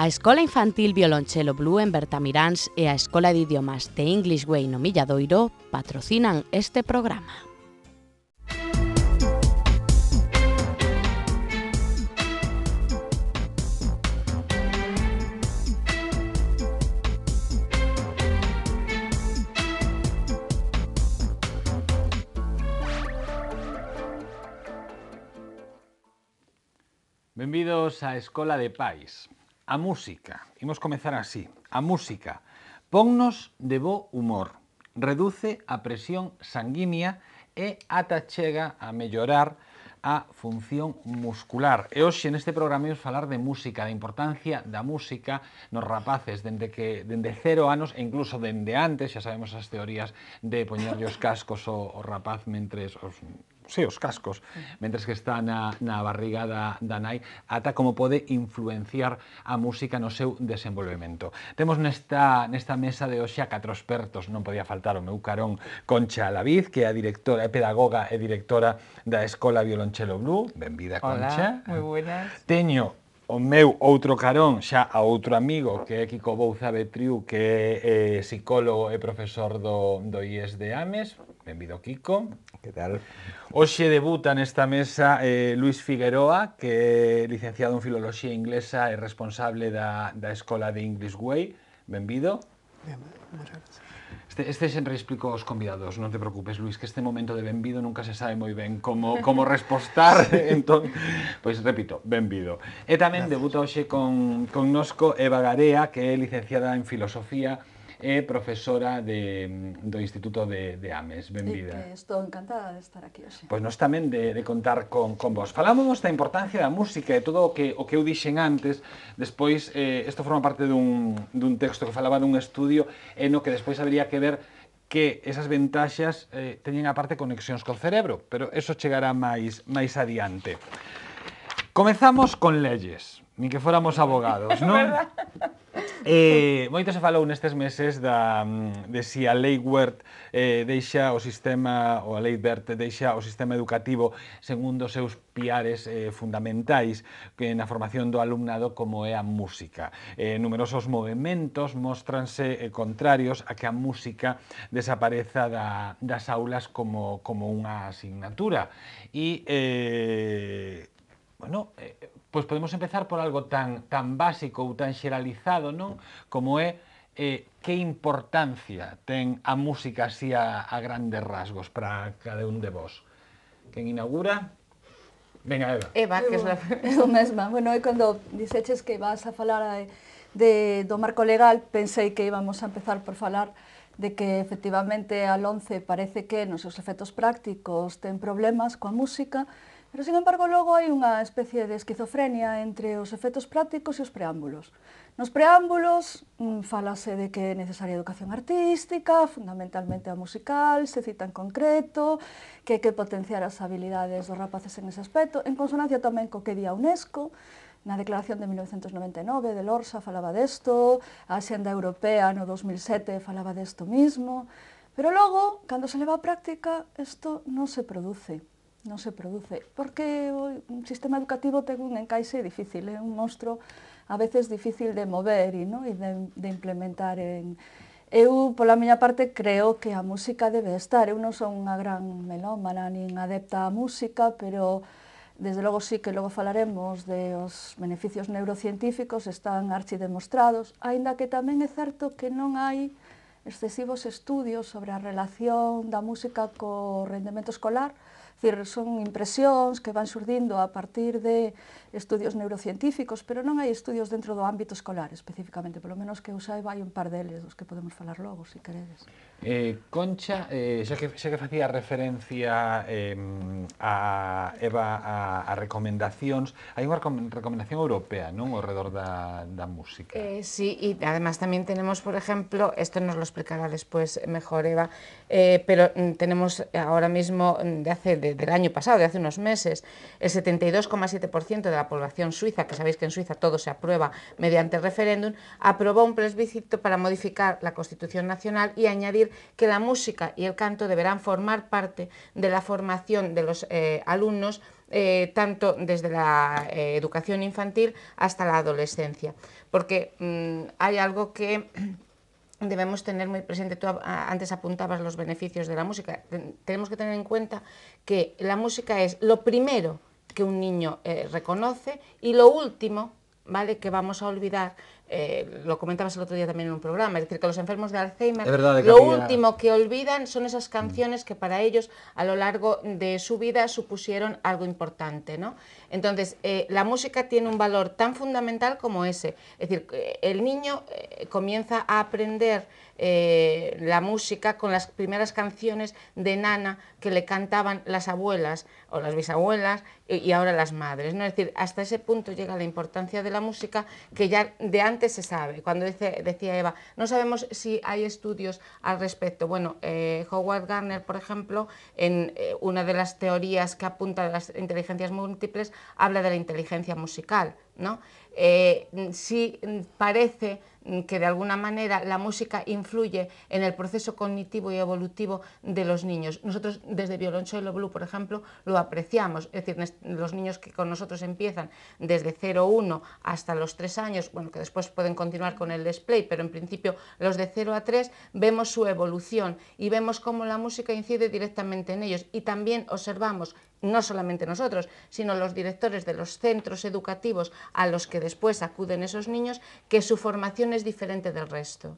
A Escola Infantil Violonchelo Blue en Bertamiráns e a Escola de Idiomas The English Way no Milladoiro patrocinan este programa. Benvidos á Escola de Pais. A música. Imos comezar así. A música. Ponnos de bo humor. Reduce a presión sanguínea e ata chega a mellorar a función muscular. E hoxe neste programa ímos falar de música, da importancia da música nos rapaces dende que dende cero anos e incluso dende antes, xa sabemos as teorías de poñerlle os cascos ao, ao rapaz mentres os sí, os cascos, mentres que está na, na barriga da, da nai, ata como pode influenciar a música no seu desenvolvemento. Temos nesta, nesta mesa de hoxe a catro expertos, non podía faltar o meu carón Concha Alaviz, que é a directora, é pedagoga e directora da Escola Violonchelo Blue. Benvida, Concha. Hola, moi buenas. Teño o meu outro carón xa a outro amigo que é Kiko Bouza Betriu que é eh, psicólogo e profesor do, do IES de Ames Benvido, Kiko. Que tal? Oxe debuta nesta mesa eh, Luis Figueroa, que é licenciado en Filoloxía Inglesa e responsable da, da Escola de English Way. Benvido. este, este xenre explico aos convidados, non te preocupes, Luis, que este momento de benvido nunca se sabe moi ben como, como respostar, entón, pois pues, repito, benvido. E tamén Gracias. debuta hoxe con, con Nosco Eva Garea, que é licenciada en Filosofía e profesora de, mm, do Instituto de, de Ames. Benvida. eh, estou encantada de estar aquí hoxe. Pois nós tamén de, de contar con, con vos. Falábamos da importancia da música e todo o que, o que eu dixen antes, despois, eh, isto forma parte dun, dun texto que falaba dun estudio e no que despois habría que ver que esas ventaxas eh, teñen aparte conexións co cerebro, pero eso chegará máis máis adiante. Comezamos con leyes, ni que fóramos abogados, non? Eh, moito se falou nestes meses da, mm, de si a lei Wert eh, deixa o sistema, ou a lei Wert deixa o sistema educativo segundo os seus piares eh, fundamentais que na formación do alumnado como é a música. Eh, numerosos movimentos mostranse eh, contrarios a que a música desapareza da, das aulas como, como unha asignatura. E eh, bueno, eh, pois podemos empezar por algo tan, tan básico ou tan xeralizado, non? Como é eh, que importancia ten a música así a, a grandes rasgos para cada un de vos? Quen inaugura? Venga, Eva. Eva, que é la... o mesma. Bueno, e cando diceches que vas a falar de, do marco legal, pensei que íbamos a empezar por falar de que efectivamente al 11 parece que nos seus efectos prácticos ten problemas coa música, Pero, sin embargo, logo hai unha especie de esquizofrenia entre os efectos prácticos e os preámbulos. Nos preámbulos mm, falase de que é necesaria educación artística, fundamentalmente a musical, se cita en concreto, que hai que potenciar as habilidades dos rapaces en ese aspecto, en consonancia tamén co que di a UNESCO, na declaración de 1999 de Lorsa falaba desto, a Xenda Europea no 2007 falaba desto mismo, pero logo, cando se leva a práctica, isto non se produce non se produce, porque o sistema educativo ten un encaixe difícil, é un monstro a veces difícil de mover e, no? e de, de implementar en... Eu, pola miña parte, creo que a música debe estar. Eu non son unha gran melómana nin adepta á música, pero desde logo sí que logo falaremos de os beneficios neurocientíficos, están archidemostrados, aínda que tamén é certo que non hai excesivos estudios sobre a relación da música co rendemento escolar, decir, son impresiones que van surgiendo a partir de estudios neurocientíficos, pero no hay estudios dentro do ámbito escolar específicamente. Por lo menos que eu hay un par deles los que podemos hablar luego, si queréis. Eh, Concha, sé eh, que, hacía referencia em, a Eva a, recomendaciones. Hay una recomendación europea, ¿no?, alrededor redor da, música. Eh, sí, y además también tenemos, por ejemplo, esto nos lo explicará después mejor Eva, pero mm, tenemos ahora mismo, mm, de hace, del año pasado, de hace unos meses, el 72,7% de la población suiza, que sabéis que en Suiza todo se aprueba mediante referéndum, aprobó un plebiscito para modificar la Constitución Nacional y añadir que la música y el canto deberán formar parte de la formación de los eh, alumnos eh, tanto desde la eh, educación infantil hasta la adolescencia, porque mm, hay algo que debemos tener muy presente, tú antes apuntabas los beneficios de la música, tenemos que tener en cuenta que la música es lo primero que un niño eh, reconoce y lo último, ¿vale? Que vamos a olvidar eh, lo comentabas el otro día también en un programa, es decir, que los enfermos de Alzheimer lo último que olvidan son esas canciones que para ellos a lo largo de su vida supusieron algo importante. ¿no? Entonces, eh, la música tiene un valor tan fundamental como ese. Es decir, el niño eh, comienza a aprender la música con las primeras canciones de nana que le cantaban las abuelas o las bisabuelas y, y ahora las madres. ¿no? Es decir, hasta ese punto llega la importancia de la música que ya de antes se sabe. Cuando dice, decía Eva, no sabemos si hay estudios al respecto. Bueno, eh, Howard Garner por ejemplo, en eh, una de las teorías que apunta a las inteligencias múltiples, habla de la inteligencia musical. ¿no? Eh, sí mm, parece Mm, que de alguna manera la música influye en el proceso cognitivo y evolutivo de los niños. Nosotros desde Violonchelo Blue, por ejemplo, lo apreciamos, es decir, los niños que con nosotros empiezan desde 0-1 hasta los 3 años, bueno, que después pueden continuar con el display, pero en principio los de 0 a 3 vemos su evolución y vemos cómo la música incide directamente en ellos y también observamos no solamente nosotros, sino los directores de los centros educativos a los que después acuden esos niños, que su formación es diferente del resto.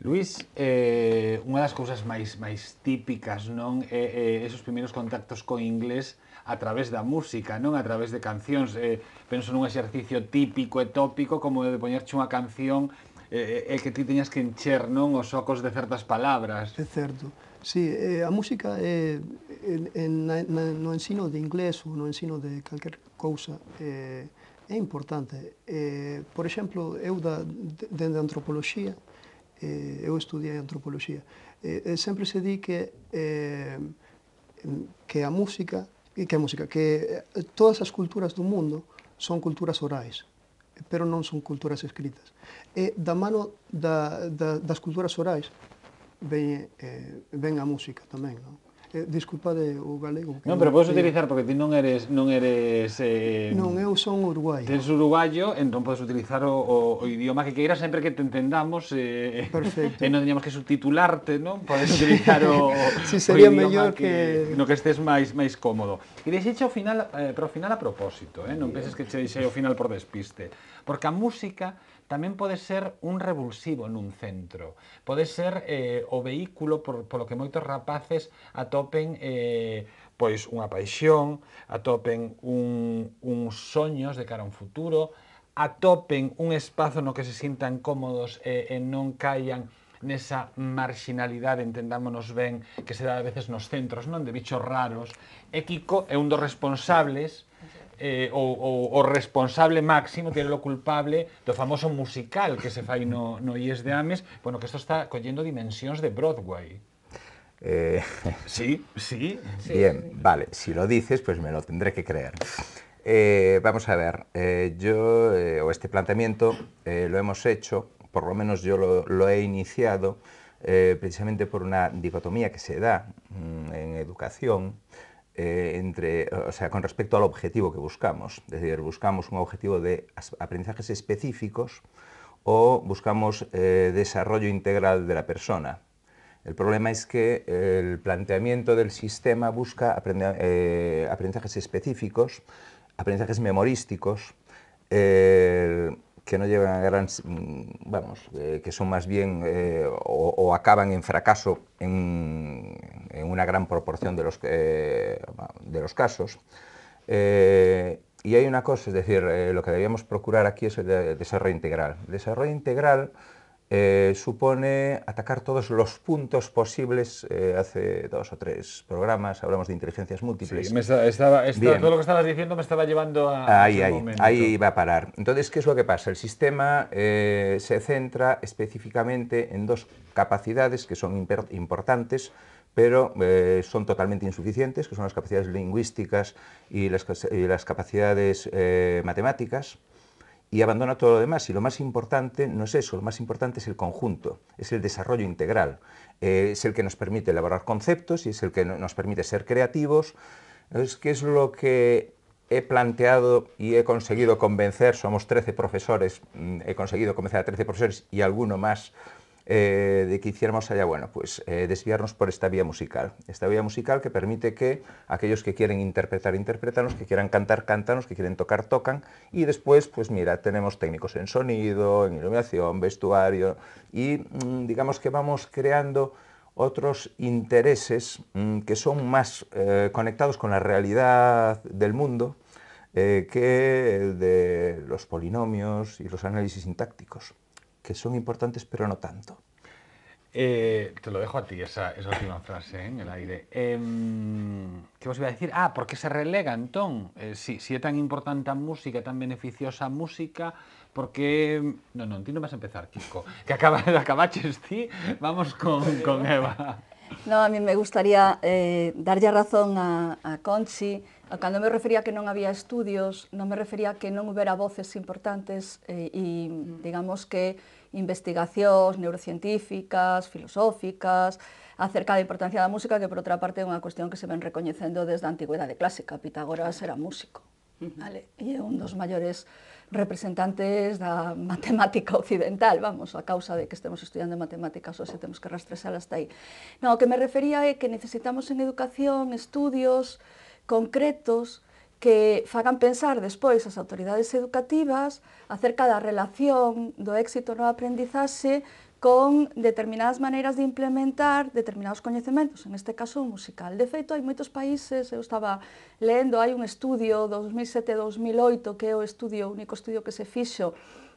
Luis, eh, unha das cousas máis máis típicas, non, é, eh, eh, esos primeiros contactos co inglés a través da música, non a través de cancións. Eh, penso nun exercicio típico e tópico como de poñerche unha canción e eh, eh, eh, que ti teñas que encher, non, os ocos de certas palabras. É certo. Sí, eh, a música é eh, en, en, no ensino de inglés ou no ensino de calquer cousa eh, é importante. Eh, por exemplo, eu da, dende de antropoloxía, eh, eu estudiei antropoloxía, eh, eh, sempre se di que eh, que a música, que a música, que eh, todas as culturas do mundo son culturas orais, pero non son culturas escritas. E da mano da, da, das culturas orais ven, eh, ven a música tamén, non? Eh, disculpade o galego. Non, pero podes utilizar, porque ti non eres... Non, eres, eh, non eu son uruguaio. Tens uruguayo, entón podes utilizar o, o, o idioma que queiras sempre que te entendamos. Eh, Perfecto. E eh, non teñamos que subtitularte, non? Podes utilizar o, sí, sería o mellor que, que... No que estés máis máis cómodo. E deixeixe ao final, eh, pero ao final a propósito, eh? non penses que che deixei ao final por despiste. Porque a música tamén pode ser un revulsivo nun centro. Pode ser eh, o vehículo por, lo que moitos rapaces atopen eh, pois unha paixón, atopen un, un soños de cara a un futuro, atopen un espazo no que se sintan cómodos e, e non caian nesa marxinalidade, entendámonos ben, que se dá a veces nos centros, non? De bichos raros. E Kiko é un dos responsables Eh, o, responsable máximo, tiene lo culpable lo famoso musical que se fai no, no IES de Ames, bueno, que esto está cogiendo dimensiones de Broadway. Eh, sí, sí. Bien, vale, si lo dices, pues me lo tendré que creer. Eh, vamos a ver, yo, o este planteamiento, lo hemos hecho, por lo menos yo lo, he iniciado, precisamente por una dicotomía que se da mm, en educación, eh, entre, o sea, con respecto al objetivo que buscamos. Es decir, buscamos un objetivo de aprendizajes específicos o buscamos eh, desarrollo integral de la persona. El problema es que el planteamiento del sistema busca eh, aprendizajes específicos, aprendizajes memorísticos, que no llevan a gran, mm, vamos, que son más bien o, o, acaban en fracaso en, en una gran proporción de los, eh, de los casos. Eh, y hay una cosa, es decir, eh, lo que debíamos procurar aquí es el, desarrollo integral. desarrollo integral supone atacar todos los puntos posibles. hace dos o tres programas hablamos de inteligencias múltiples. Sí, todo lo que estabas diciendo me estaba llevando a... Ahí, ahí, momento. ahí va a parar. Entonces, ¿qué es lo que pasa? El sistema se centra específicamente en dos capacidades que son importantes pero eh, son totalmente insuficientes, que son las capacidades lingüísticas y las, capacidades eh, matemáticas, y abandona todo lo demás. Y lo más importante no es eso, lo más importante es el conjunto, es el desarrollo integral, eh, es el que nos permite elaborar conceptos y es el que nos permite ser creativos, es que es lo que he planteado y he conseguido convencer, somos 13 profesores, mm, he conseguido convencer a 13 profesores y alguno más eh, de que hiciéramos allá, bueno, pues eh, desviarnos por esta vía musical. Esta vía musical que permite que aquellos que quieren interpretar, interpretan, que quieran cantar, cántanos, que quieren tocar, tocan. Y después, pues mira, tenemos técnicos en sonido, en iluminación, vestuario y mm, digamos que vamos creando otros intereses mm, que son más eh, conectados con la realidad del mundo que de los polinomios y los análisis sintácticos que son importantes pero no tanto. Eh, te lo dejo a ti, esa, última frase ¿eh? en el aire. Em, ¿Qué os iba a decir? Ah, ¿por qué se relega, Anton. Eh, si, si, es tan importante la música, tan beneficiosa la música, ¿por qué...? No, no, ti no vas a empezar, Kiko. Que acaba, acabar, Chesti. vamos con, Eva. No, a mí me gustaría dar ya razón a, Conchi. Cuando me refería que no había estudios, no me refería que no hubiera voces importantes y digamos, que investigacións neurocientíficas, filosóficas, acerca da importancia da música, que por outra parte é unha cuestión que se ven recoñecendo desde a antigüedade clásica. Pitágoras era músico, vale? e é un dos maiores representantes da matemática occidental, vamos, a causa de que estemos estudiando matemáticas, ou se temos que rastresar hasta aí. Non, o que me refería é que necesitamos en educación estudios concretos que fagan pensar despois as autoridades educativas acerca da relación do éxito no aprendizaxe con determinadas maneiras de implementar determinados coñecementos, en este caso o musical. De feito, hai moitos países, eu estaba lendo, hai un estudio 2007-2008, que é o estudio, o único estudio que se fixo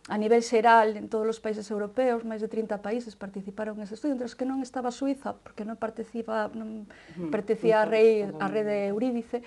a nivel xeral en todos os países europeos, máis de 30 países participaron nese estudio, entre os que non estaba Suiza, porque non participa non mm, pertencía a rei a rede Eurídice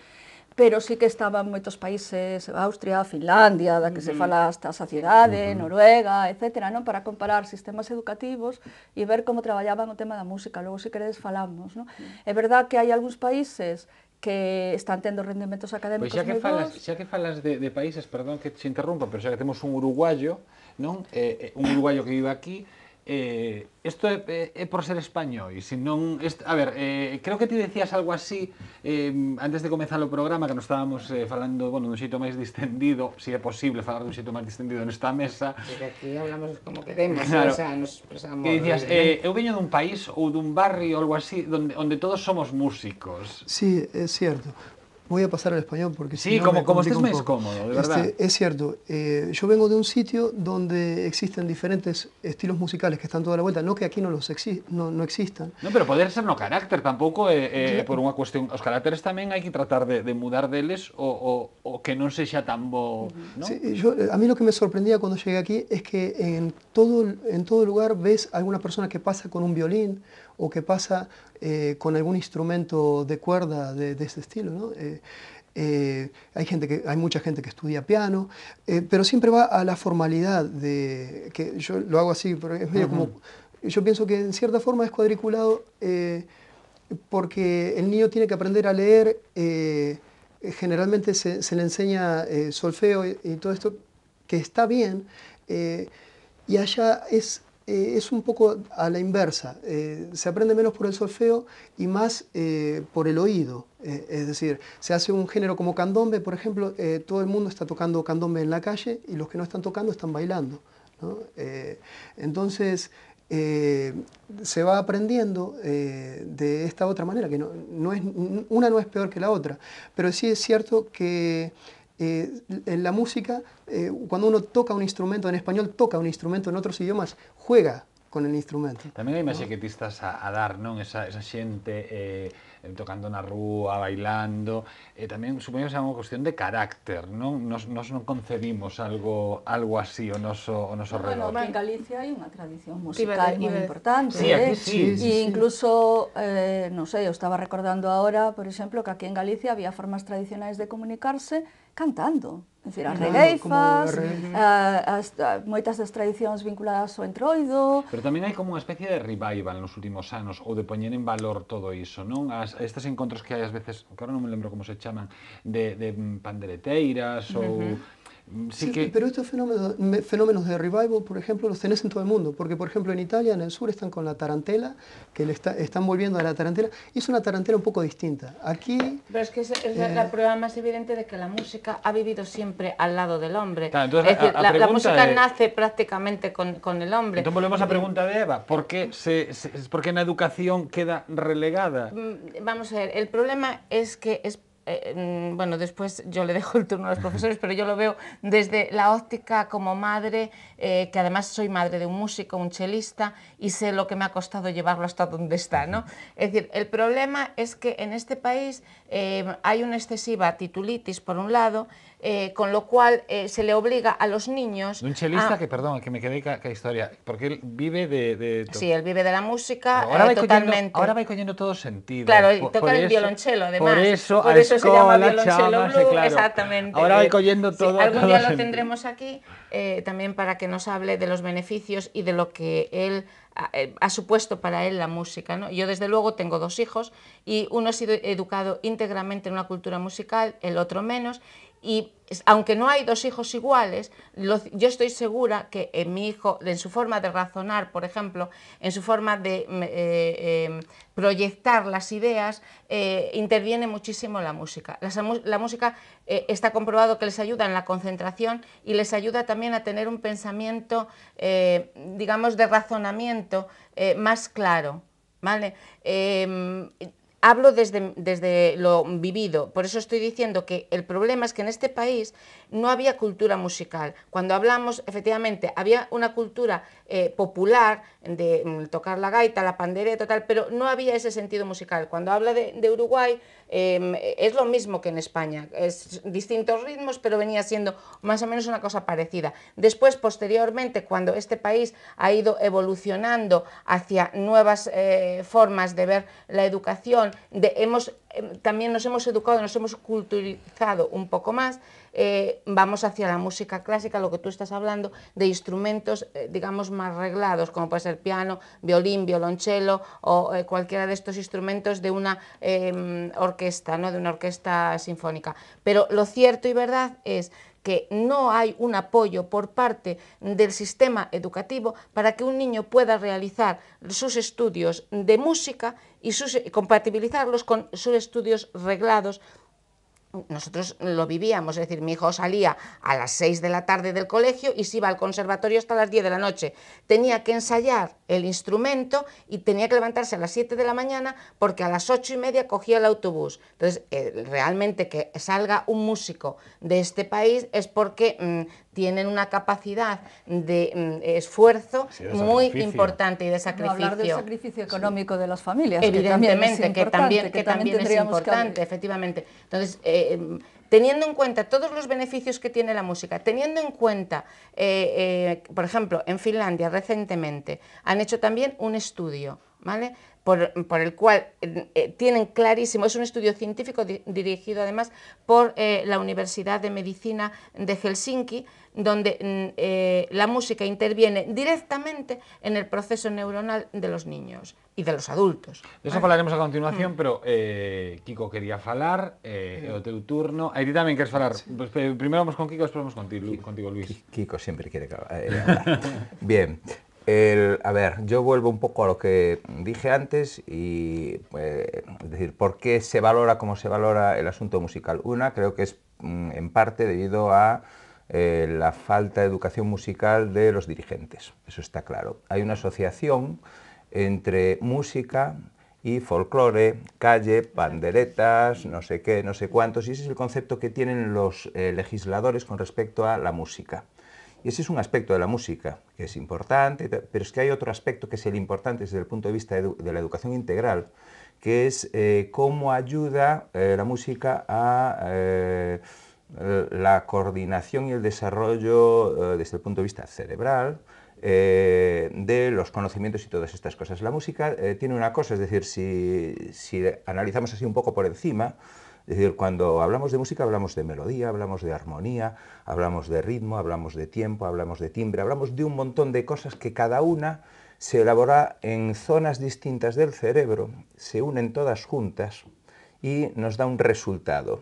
pero sí que estaban moitos países, Austria, Finlandia, da que se fala hasta a saciedade, uh -huh. Noruega, etc., ¿no? para comparar sistemas educativos e ver como traballaban o tema da música, logo se queredes falamos. -huh. É verdad que hai algúns países que están tendo rendimentos académicos pois xa que falas, bons. Xa que falas de, de países, perdón que te interrumpa, pero xa que temos un uruguayo, non? Eh, eh un uruguayo que vive aquí, Eh, esto é, é, é por ser e non est, a ver, eh, creo que ti decías algo así eh, antes de comenzar o programa que nos estábamos eh, falando, bueno, dun xeito máis distendido, se si é posible falar dun xeito máis distendido nesta mesa. Que aquí hablamos como queremos, claro. o sea, nos expresamos. Que dicías, eh, eu veño dun país ou dun barrio ou algo así onde onde todos somos músicos. Sí, é certo. voy a pasar al español porque sí, si como, como más cómodo, de verdad. Este, es cierto, eh, yo vengo de un sitio donde existen diferentes estilos musicales que están toda la vuelta, no que aquí no los exi no, no, existan. No, pero poder ser no carácter tampoco eh, eh, por una cuestión, los caracteres también hay que tratar de, mudar deles o, o, o que se sea tan bo, ¿no? Sí, yo, a mí lo que me sorprendía cuando llegué aquí es que en todo, en todo lugar ves a alguna persona que pasa con un violín, o qué pasa eh, con algún instrumento de cuerda de, ese estilo. ¿no? Eh, eh, hay, gente que, hay mucha gente que estudia piano, pero siempre va a la formalidad de que yo lo hago así, pero es medio como yo pienso que en cierta forma es cuadriculado porque el niño tiene que aprender a leer. generalmente se, le enseña solfeo y, todo esto que está bien. Y allá es eh, es un poco a la inversa. Eh, se aprende menos por el solfeo y más eh, por el oído. es decir, se hace un género como candombe, por ejemplo, todo el mundo está tocando candombe en la calle y los que no están tocando están bailando. entonces, se va aprendiendo de esta otra manera, que no, una no es peor que la otra, pero sí es cierto que eh, en la música, eh, cuando uno toca un instrumento en español, toca un instrumento en otros idiomas, juega con el instrumento. También hay imaxe que a, dar, non? Esa, esa xente eh, tocando una rúa, bailando, e también eh, que é unha cuestión de carácter, no Nos, nos concebimos algo algo así o noso, o noso Bueno, en Galicia hay una tradición musical moi importante, eh? incluso, no sé, yo estaba recordando ahora, por ejemplo, que aquí en Galicia había formas tradicionales de comunicarse cantando. É dicir, as releifas, ah, as, as, moitas das tradicións vinculadas ao entroido... Pero tamén hai como unha especie de revival nos últimos anos, ou de poñer en valor todo iso, non? As, estes encontros que hai ás veces, claro non me lembro como se chaman, de, de mm, pandereteiras, ou... Uh -huh Sí, Pero estos fenómenos, fenómenos de revival, por ejemplo, los tenés en todo el mundo, porque por ejemplo en Italia, en el sur, están con la tarantela, que le están volviendo a la tarantela, y es una tarantela un poco distinta. Aquí... Pero es que es, la eh, prueba más evidente de que la música ha vivido siempre al lado del hombre. la, música nace prácticamente con, el hombre. Entonces volvemos a la mm. pregunta de Eva, ¿por qué, se, en la educación queda relegada? Mm, vamos a ver, el problema es que es eh, mm, bueno, después yo le dejo el turno a los profesores, pero yo lo veo desde la óptica como madre, eh, que además soy madre de un músico, un chelista, y sé lo que me ha costado llevarlo hasta donde está. ¿no? Es decir, el problema es que en este país eh, hay una excesiva titulitis, por un lado, eh, con lo cual eh, se le obliga a los niños... Un chelista que, perdón, que me quedé con la historia, porque él vive de... de sí, él vive de la música ahora eh, va totalmente. ahora va cogiendo todo sentido. Claro, toca el violonchelo, además. Por eso, por se llama violonchelo blue, exactamente. Ahora va eh, cogiendo todo, algún día lo tendremos aquí, también para que nos hable de los beneficios y de lo que él ha supuesto para él la música. ¿no? Yo desde luego tengo dos hijos y uno ha sido educado íntegramente en una cultura musical, el otro menos, y aunque no hay dos hijos iguales, yo estoy segura que en mi hijo, en su forma de razonar, por ejemplo, en su forma de eh, em, proyectar las ideas, eh, interviene muchísimo la música. La, música eh, está comprobado que les ayuda en la concentración y les ayuda también a tener un pensamiento, digamos, de razonamiento más claro. ¿vale? Em, hablo desde, desde lo vivido, por eso estoy diciendo que el problema es que en este país no había cultura musical. Cuando hablamos, efectivamente, había una cultura eh, popular de mm, tocar la gaita, la pandereta, tal, pero no había ese sentido musical. Cuando habla de Uruguay, Em, es lo mismo que en España, es distintos ritmos, pero venía siendo más o menos una cosa parecida. Después, posteriormente, cuando este país ha ido evolucionando hacia nuevas eh, formas de ver la educación, de, hemos, em, también nos hemos educado, nos hemos culturizado un poco más, eh, vamos hacia la música clásica, lo que tú estás hablando, de instrumentos, eh, digamos, más reglados, como puede ser piano, violín, violonchelo o eh, cualquiera de estos instrumentos de una em, orquesta, ¿no? de una orquesta sinfónica. Pero lo cierto y verdad es que no hay un apoyo por parte del sistema educativo para que un niño pueda realizar sus estudios de música y, sus, y compatibilizarlos con sus estudios reglados nosotros lo vivíamos, es decir, mi hijo salía a las 6 de la tarde del colegio y se iba al conservatorio hasta las 10 de la noche. Tenía que ensayar el instrumento y tenía que levantarse a las 7 de la mañana porque a las 8 y media cogía el autobús. Entonces, eh, realmente que salga un músico de este país es porque mm, tienen una capacidad de mm, esfuerzo muy importante y de sacrificio. hablar del sacrificio económico de las familias. Evidentemente, que también, es importante, efectivamente. Entonces, eh, teniendo en cuenta todos los beneficios que tiene la música, teniendo en cuenta, eh, eh, por ejemplo, en Finlandia recientemente han hecho también un estudio, ¿vale? por, el cual eh, eh, tienen clarísimo, es un estudio científico dirigido además por eh, la Universidad de Medicina de Helsinki, donde mm, la música interviene directamente en el proceso neuronal de los niños y de los adultos. De eso hablaremos a continuación, pero Kiko quería hablar eh, mm. tu turno. A ti también quieres falar. Pues, primero vamos con Kiko, después vamos contigo, Luis. Kiko siempre quiere hablar, Bien a ver, yo vuelvo un poco a lo que dije antes y eh, es decir, ¿por qué se valora como se valora el asunto musical? Una, creo que es mm, en parte debido a eh, la falta de educación musical de los dirigentes, eso está claro. Hay una asociación entre música y folclore, calle, panderetas, no sé qué, no sé cuántos, y ese es el concepto que tienen los eh, legisladores con respecto a la música. Y ese es un aspecto de la música que es importante, pero es que hay otro aspecto que es el importante desde el punto de vista de la educación integral, que es eh, cómo ayuda eh, la música a eh, la coordinación y el desarrollo desde el punto de vista cerebral, de los conocimientos y todas estas cosas. La música tiene una cosa, es decir, si, analizamos así un poco por encima, es decir, cuando hablamos de música hablamos de melodía, hablamos de armonía, hablamos de ritmo, hablamos de tiempo, hablamos de timbre, hablamos de un montón de cosas que cada una se elabora en zonas distintas del cerebro, se unen todas juntas y nos da un resultado.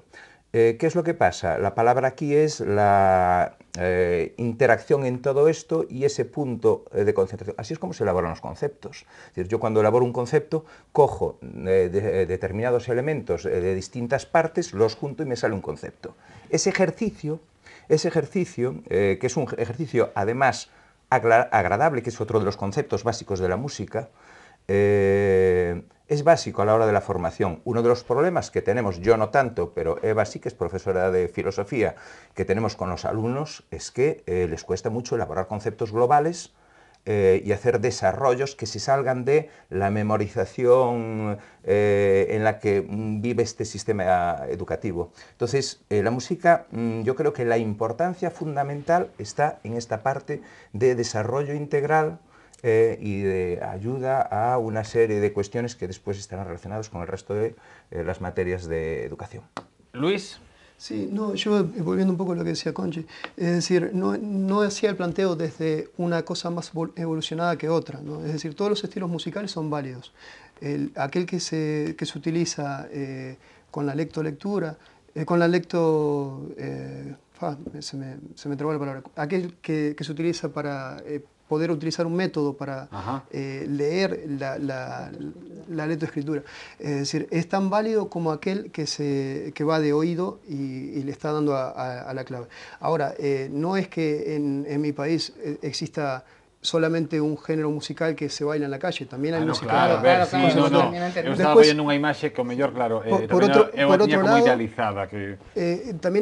Eh, ¿Qué es lo que pasa? La palabra aquí es la eh, interacción en todo esto y ese punto eh, de concentración. Así es como se elaboran los conceptos. yo cuando elaboro un concepto, cojo eh, determinados elementos de distintas partes, los junto y me sale un concepto. Ese ejercicio, ese ejercicio que es un ejercicio además agradable, que es otro de los conceptos básicos de la música, eh, es básico a la hora de la formación. Uno de los problemas que tenemos, yo no tanto, pero Eva sí que es profesora de filosofía, que tenemos con los alumnos es que eh, les cuesta mucho elaborar conceptos globales eh, y hacer desarrollos que se salgan de la memorización en la que mm, vive este sistema educativo. Entonces, la música, mm, yo creo que la importancia fundamental está en esta parte de desarrollo integral eh, y de ayuda a una serie de cuestiones que después estarán relacionadas con el resto de eh, las materias de educación. Luis. Sí, no, yo eh, volviendo un poco a lo que decía Conchi, es decir, no, no hacía el planteo desde una cosa más evolucionada que otra, ¿no? es decir, todos los estilos musicales son válidos. El, aquel que se, que se utiliza con la lectolectura, con la lecto... se, me, se me trabó la palabra. Aquel que, que se utiliza para poder utilizar un método para eh, leer la, la, la escritura. Es decir, es tan válido como aquel que, se, que va de oído y, le está dando a, la clave. Ahora, eh, no es que en, mi país eh, exista solamente un género musical que se baila en la calle, también hay ah, música. Claro, no, una imagen que o claro, eh, por otro, lado,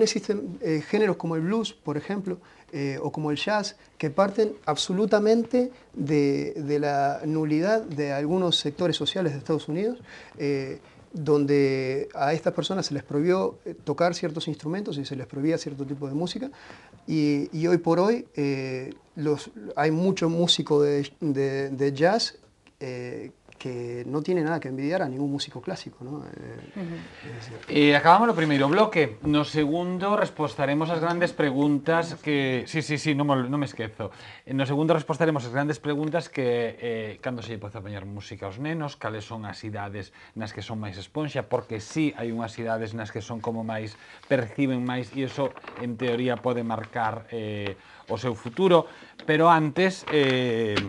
existen géneros como el blues, por ejemplo, eh, o como el jazz, que parten absolutamente de, de, la nulidad de algunos sectores sociales de Estados Unidos, eh, donde a estas personas se les prohibió eh, tocar ciertos instrumentos y se les prohibía cierto tipo de música. Y, y hoy por hoy los, hay mucho músico de, de, jazz eh, que no tiene nada que envidiar a ningún músico clásico. ¿no? Eh, eh, acabamos o primeiro bloque. No segundo, respostaremos as grandes preguntas que... Sí, sí, sí, non, no me esquezo. Eh, no segundo, respostaremos as grandes preguntas que eh, cando se pode apañar música aos nenos, cales son as idades nas que son máis esponxa, porque sí hai unhas idades nas que son como máis, perciben máis, e iso, en teoría, pode marcar eh, o seu futuro. Pero antes... Eh,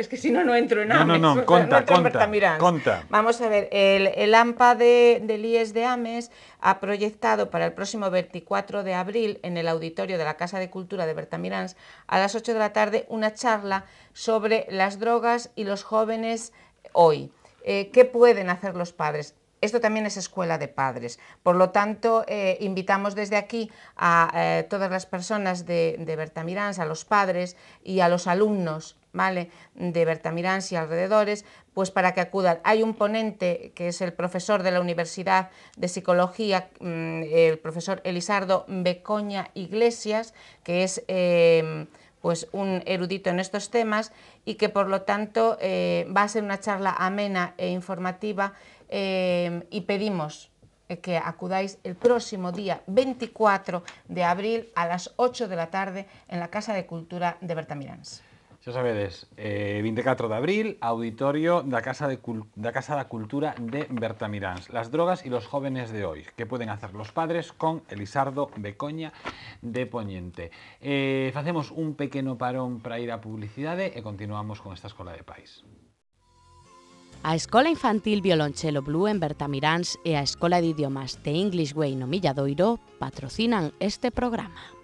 Es que si no, no entro en AMES. No, no, no, conta, conta, conta, Vamos a ver, el, el AMPA de, del IES de AMES ha proyectado para el próximo 24 de abril en el auditorio de la Casa de Cultura de Bertamirans a las 8 de la tarde una charla sobre las drogas y los jóvenes hoy. Eh, ¿Qué pueden hacer los padres? Esto también es escuela de padres. Por lo tanto, eh, invitamos desde aquí a eh, todas las personas de, de a los padres y a los alumnos ¿vale? de Bertamirans y alrededores, pues para que acudan. Hay un ponente que es el profesor de la Universidad de Psicología, mm, el profesor Elisardo Becoña Iglesias, que es... Eh, pues un erudito en estos temas y que por lo tanto va a ser una charla amena e informativa eh, e pedimos que acudáis el próximo día 24 de abril a las 8 de la tarde en la Casa de Cultura de Bertamiráns. Xa sabedes, eh, 24 de abril, auditorio da Casa, de Cul da Casa da Cultura de Bertamiráns. Las drogas y los jóvenes de hoy, que pueden hacer los padres con Elisardo Becoña de Poñente. Eh, facemos un pequeno parón para ir a publicidade e continuamos con esta Escola de País. A Escola Infantil Violonchelo Blue en Bertamiráns e a Escola de Idiomas de English Way no Milladoiro patrocinan este programa.